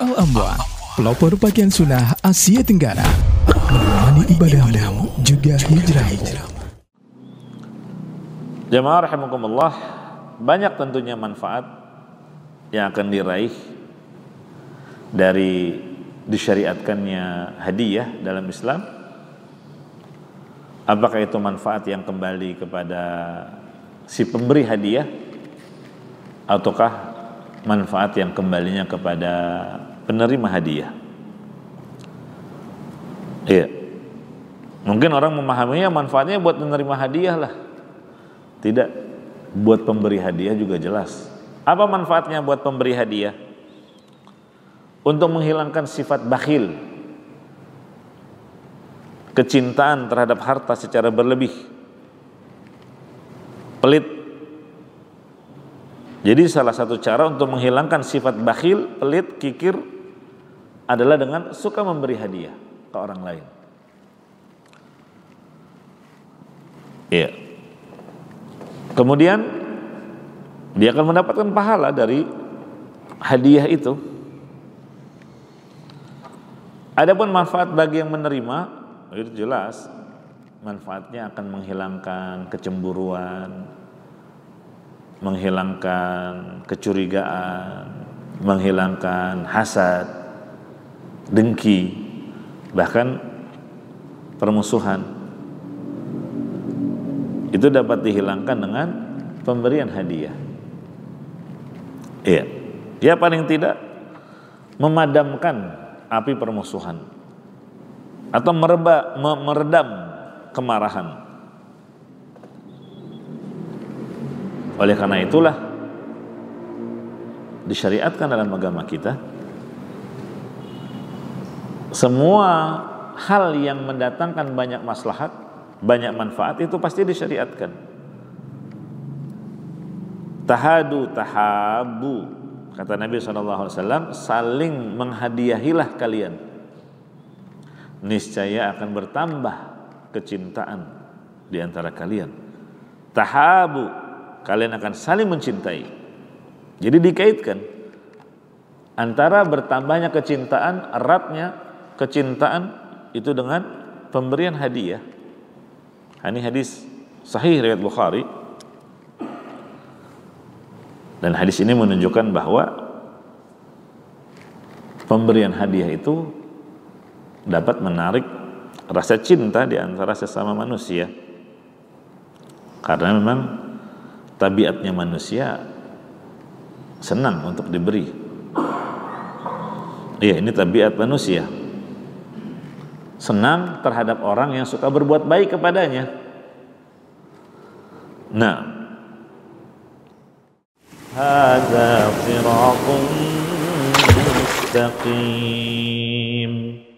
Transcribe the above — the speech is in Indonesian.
Al-Amwan, pelopor pakaian sunnah Asia Tenggara. Menemani ibadahmu juga hijrah. Jamaah rahimakumullah, banyak tentunya manfaat yang akan diraih dari disyariatkannya hadiah dalam Islam. Apakah itu manfaat yang kembali kepada si pemberi hadiah ataukah manfaat yang kembalinya kepada penerima hadiah. Iya. Mungkin orang memahaminya manfaatnya buat menerima hadiah lah. Tidak buat pemberi hadiah juga jelas. Apa manfaatnya buat pemberi hadiah? Untuk menghilangkan sifat bakhil. Kecintaan terhadap harta secara berlebih. Pelit jadi salah satu cara untuk menghilangkan sifat bakhil, pelit, kikir adalah dengan suka memberi hadiah ke orang lain. Iya. Kemudian dia akan mendapatkan pahala dari hadiah itu. Adapun manfaat bagi yang menerima itu jelas manfaatnya akan menghilangkan kecemburuan, menghilangkan kecurigaan, menghilangkan hasad, dengki, bahkan permusuhan. Itu dapat dihilangkan dengan pemberian hadiah. Iya. Ya paling tidak memadamkan api permusuhan atau mereba, meredam kemarahan. Oleh karena itulah disyariatkan dalam agama kita semua hal yang mendatangkan banyak maslahat, banyak manfaat itu pasti disyariatkan. Tahadu tahabu kata Nabi SAW saling menghadiahilah kalian niscaya akan bertambah kecintaan di antara kalian tahabu kalian akan saling mencintai. Jadi dikaitkan antara bertambahnya kecintaan, eratnya kecintaan itu dengan pemberian hadiah. Nah, ini hadis sahih riwayat Bukhari. Dan hadis ini menunjukkan bahwa pemberian hadiah itu dapat menarik rasa cinta di antara sesama manusia. Karena memang tabiatnya manusia senang untuk diberi. Iya, ini tabiat manusia. Senang terhadap orang yang suka berbuat baik kepadanya. Nah, هذا صراط مستقيم